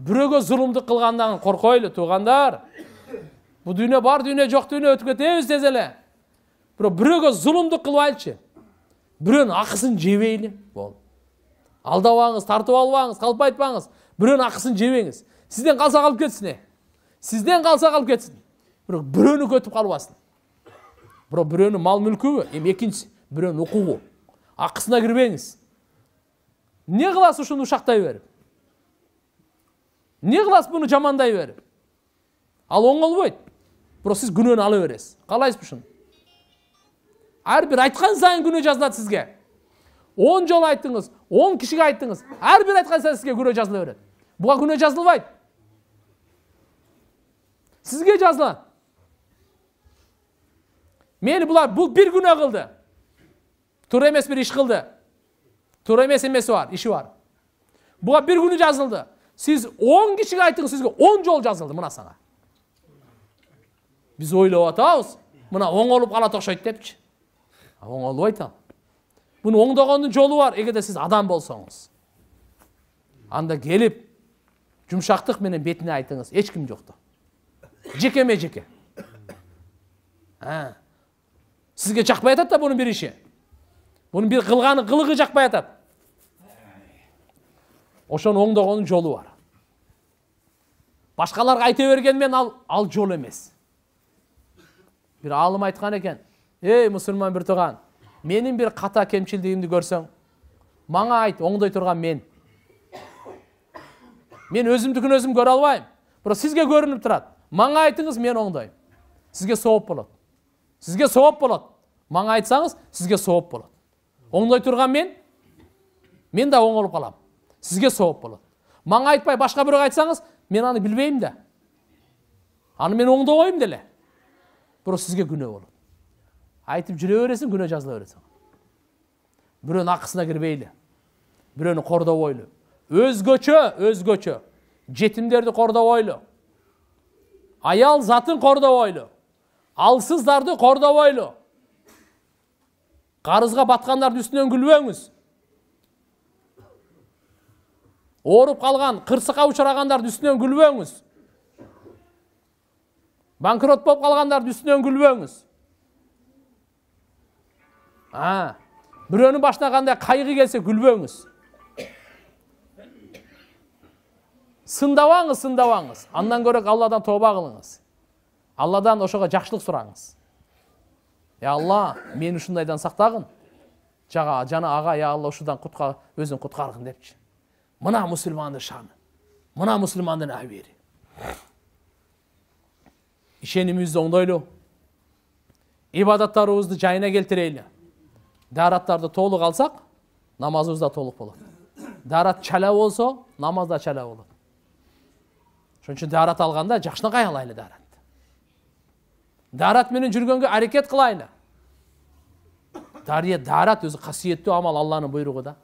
біреуге зұлымдық қылғандан қорқайлы туғандар бұл дүние бар дүние жоқ дүние өтіп кетеміз тез эле бирок біреуге зұлымдық айтшы біреуінің ақысын жебейлі болды алдап тартып алып алыңыз қалып айтпаңыз біреуінің ақысын жебеңіз сізден қалса қалып кетсін э сізден қалса қалып кетсін бирок біреуінікі өтіп қалбасын бирок біреуінің мал мүлкі эми экинчиси біреуінің укугу ақысына кірбеңіз не қыласыз ушуну ушактай берип не қыласыз бұны жамандай беріп ал болмайды просто сіз күнәні ала бересіз қалайсыз үшін әрбір айтқан сайын күнә жазылады сізге он жол айттыңыз он кішіге айттыңыз әрбір айтқан сайын сізге күнә жазыла береді бұған күнә жазылмайды сізге жазылады мені бұлар бұл бір күнә қылды тура емес бір іш қылды тура емес емесі бар іші бар бұған бір күнә жазылды siz 10 кишиге айтыңыз сізге 10 жол жазылды мына сага биз ойлоп атабыз мына оңолуп калат окшойт депчи оңолбойт ал муну оңдогондун жолу бар эгерде сіз адам болсоңуз анда келіп, жумшактык менен бетине айтыңыз эч ким жокту жекеме жеке сизге жакпай атат да бунун бир иши бунун бир кылган кылыгы жакпай ошону оңдогондун жолу бар башкаларга айта бергенмен ал ал жол эмес бир аалым айткан экен эй мусулман биртуган менин бир ката кемчилигимди көрсөң мага айт оңдой турган мен мен өзүмдүкүн өзүм көрө албайм бирок сизге көрүнүп турат мага айтыңыз мен оңдойм сизге сооп болот сизге сооп болот мага айтсаңыз сизге сооп болот оңдой турган мен мен да оңолуп калам сізге сауап болады Маң айтпай башқа біреуге айтсаңыз мен аны білмеймін да аны мен оңда деле бірақ сізге күнә болады айтып жүре бересің күнә жазыла бересің біреунің ақысына кірбейлі біреуні қордап ойлы өзгөчө өзгөчө жетімдерді қорда аял затын қорда алсыздарды қорда қарызға батқандардың үстінен күлбеңіз ооруп қалған қырсыққа ұшырағандарды үстінен күлбеңіз банкрот болып қалғандарды үстінен күлбеңіз а біреунің башына қандай қайғы келсе күлбеңіз сындабаңыз сындабаңыз андан көрек алладан тоба қылыңыз алладан ошоға жақшылық сұраңыз е алла мені ушундайдан сақтағын жана аға я алла ушудан куткаргын мына мұсылманның шаны мына мұсылманның әуері ішенімізді оңдайлы ибадаттарымызды жайына келтірейлі Дараттарды толық алсақ намазымыз да толық болады Дарат чала болса намаз да чәлә болады ошон үчүн дәрат алганда жакшынакай алайлы дәратты Дарат менен жүргөнгө аракет кылайлы дария өзү касиеттүү амал алланын буйругу да